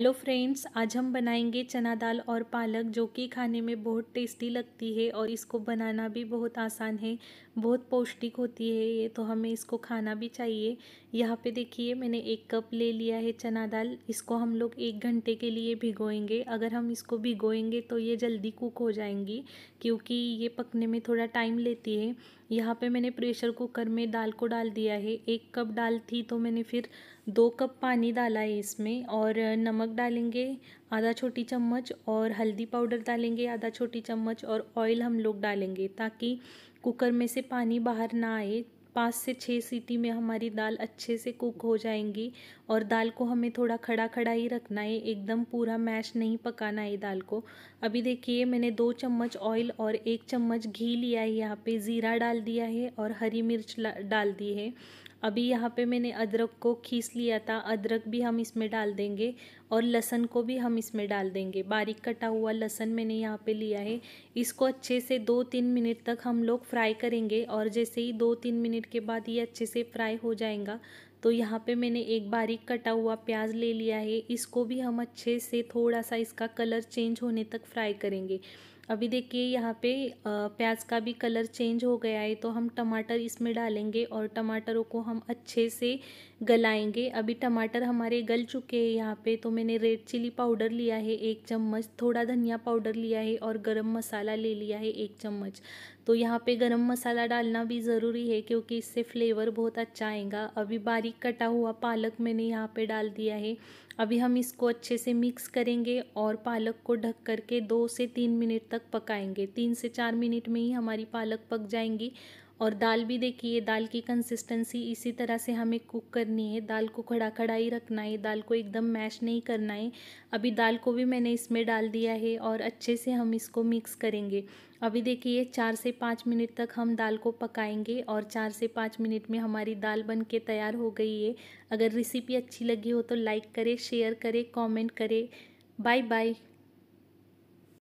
hello friends आज हम बनाएंगे चना दाल और पालक जो कि खाने में बहुत टेस्टी लगती है और इसको बनाना भी बहुत आसान है बहुत पौष्टिक होती है ये तो हमें इसको खाना भी चाहिए यहाँ पे देखिए मैंने एक कप ले लिया है चना दाल इसको हम लोग एक घंटे के लिए भिगोएंगे अगर हम इसको भिगोएंगे तो ये जल्दी कुक हो जाएंगी क्योंकि ये पकने में थोड़ा टाइम लेती है यहाँ पे मैंने प्रेशर कुकर में दाल को डाल दिया है एक कप दाल थी तो मैंने फिर दो कप पानी डाला है इसमें और नमक डालेंगे आधा छोटी चम्मच और हल्दी पाउडर डालेंगे आधा छोटी चम्मच और ऑयल हम लोग डालेंगे ताकि कुकर में से पानी बाहर ना आए पाँच से छः सीटी में हमारी दाल अच्छे से कुक हो जाएंगी और दाल को हमें थोड़ा खड़ा खड़ा ही रखना है एकदम पूरा मैश नहीं पकाना है दाल को अभी देखिए मैंने दो चम्मच ऑयल और एक चम्मच घी लिया है यहाँ पे ज़ीरा डाल दिया है और हरी मिर्च डाल दी है अभी यहाँ पे मैंने अदरक को खींच लिया था अदरक भी हम इसमें डाल देंगे और लहसन को भी हम इसमें डाल देंगे बारीक कटा हुआ लहसन मैंने यहाँ पे लिया है इसको अच्छे से दो तीन मिनट तक हम लोग फ्राई करेंगे और जैसे ही दो तीन मिनट के बाद ये अच्छे से फ्राई हो जाएगा तो यहाँ पे मैंने एक बारीक कटा हुआ प्याज ले लिया है इसको भी हम अच्छे से थोड़ा सा इसका कलर चेंज होने तक फ्राई करेंगे अभी देखिए यहाँ पे प्याज का भी कलर चेंज हो गया है तो हम टमाटर इसमें डालेंगे और टमाटरों को हम अच्छे से गलाएंगे अभी टमाटर हमारे गल चुके हैं यहाँ पे तो मैंने रेड चिली पाउडर लिया है एक चम्मच थोड़ा धनिया पाउडर लिया है और गरम मसाला ले लिया है एक चम्मच तो यहाँ पे गरम मसाला डालना भी ज़रूरी है क्योंकि इससे फ्लेवर बहुत अच्छा आएगा अभी बारीक कटा हुआ पालक मैंने यहाँ पे डाल दिया है अभी हम इसको अच्छे से मिक्स करेंगे और पालक को ढक करके दो से तीन मिनट तक पकाएंगे तीन से चार मिनट में ही हमारी पालक पक जाएंगी और दाल भी देखिए दाल की कंसिस्टेंसी इसी तरह से हमें कुक करनी है दाल को खड़ा खड़ा ही रखना है दाल को एकदम मैश नहीं करना है अभी दाल को भी मैंने इसमें डाल दिया है और अच्छे से हम इसको मिक्स करेंगे अभी देखिए चार से पाँच मिनट तक हम दाल को पकाएंगे और चार से पाँच मिनट में हमारी दाल बन के तैयार हो गई है अगर रेसिपी अच्छी लगी हो तो लाइक करें शेयर करें कॉमेंट करें बाय बाय